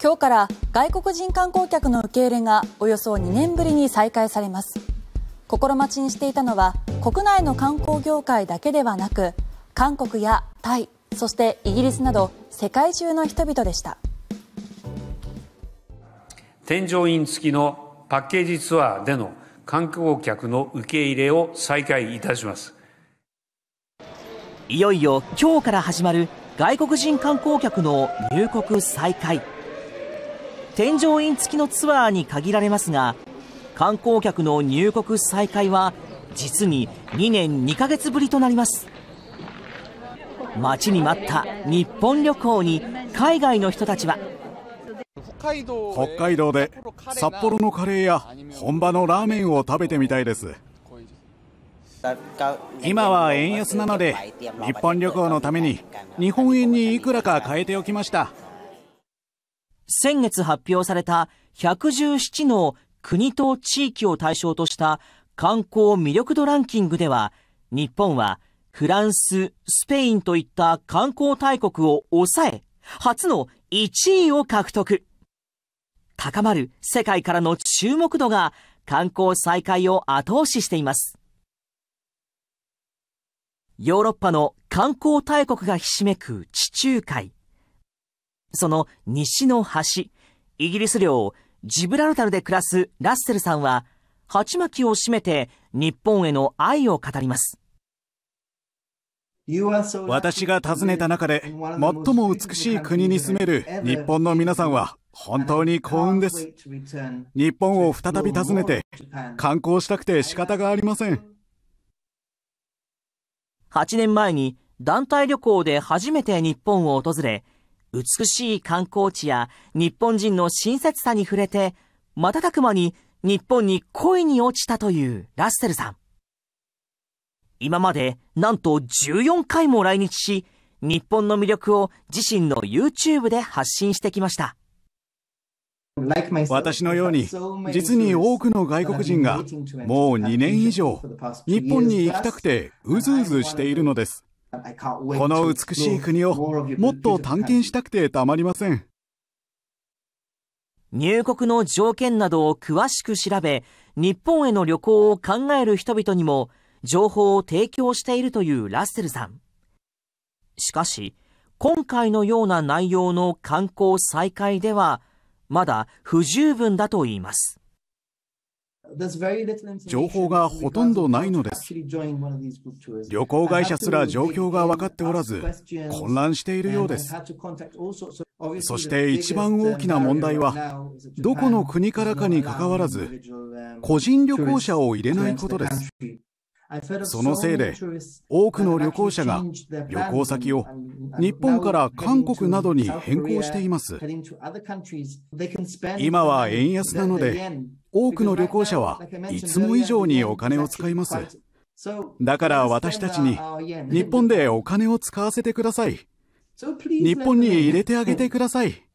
今日から外国人観光客の受け入れがおよそ2年ぶりに再開されます心待ちにしていたのは国内の観光業界だけではなく韓国やタイそしてイギリスなど世界中の人々でした添乗員付きのパッケージツアーでの観光客の受け入れを再開いたしますいよいよ今日から始まる外国人観光客の入国再開添乗員付きのツアーに限られますが観光客の入国再開は実に2年2ヶ月ぶりとなります待ちに待った日本旅行に海外の人たちは北海道で札幌のカレーや本場のラーメンを食べてみたいです今は円安なので日本旅行のために日本円にいくらか変えておきました先月発表された117の国と地域を対象とした観光魅力度ランキングでは、日本はフランス、スペインといった観光大国を抑え、初の1位を獲得。高まる世界からの注目度が観光再開を後押ししています。ヨーロッパの観光大国がひしめく地中海。その西の端、イギリス領ジブラルタルで暮らすラッセルさんは、鉢巻きを締めて日本への愛を語ります。私が訪ねた中で最も美しい国に住める日本の皆さんは本当に幸運です。日本を再び訪ねて観光したくて仕方がありません。8年前に団体旅行で初めて日本を訪れ、美しい観光地や日本人の親切さに触れて、瞬く間に日本に恋に落ちたというラッセルさん。今までなんと14回も来日し、日本の魅力を自身の YouTube で発信してきました。私のように、実に多くの外国人がもう2年以上、日本に行きたくてうずうずしているのです。この美しい国をもっと探検したくてたまりません入国の条件などを詳しく調べ日本への旅行を考える人々にも情報を提供しているというラッセルさんしかし今回のような内容の観光再開ではまだ不十分だといいます情報がほとんどないのです。旅行会社すら状況が分かっておらず、混乱しているようです。そして一番大きな問題は、どこの国からかにかかわらず、個人旅行者を入れないことです。そのせいで多くの旅行者が旅行先を日本から韓国などに変更しています今は円安なので多くの旅行者はいつも以上にお金を使いますだから私たちに日本でお金を使わせてください日本に入れてあげてください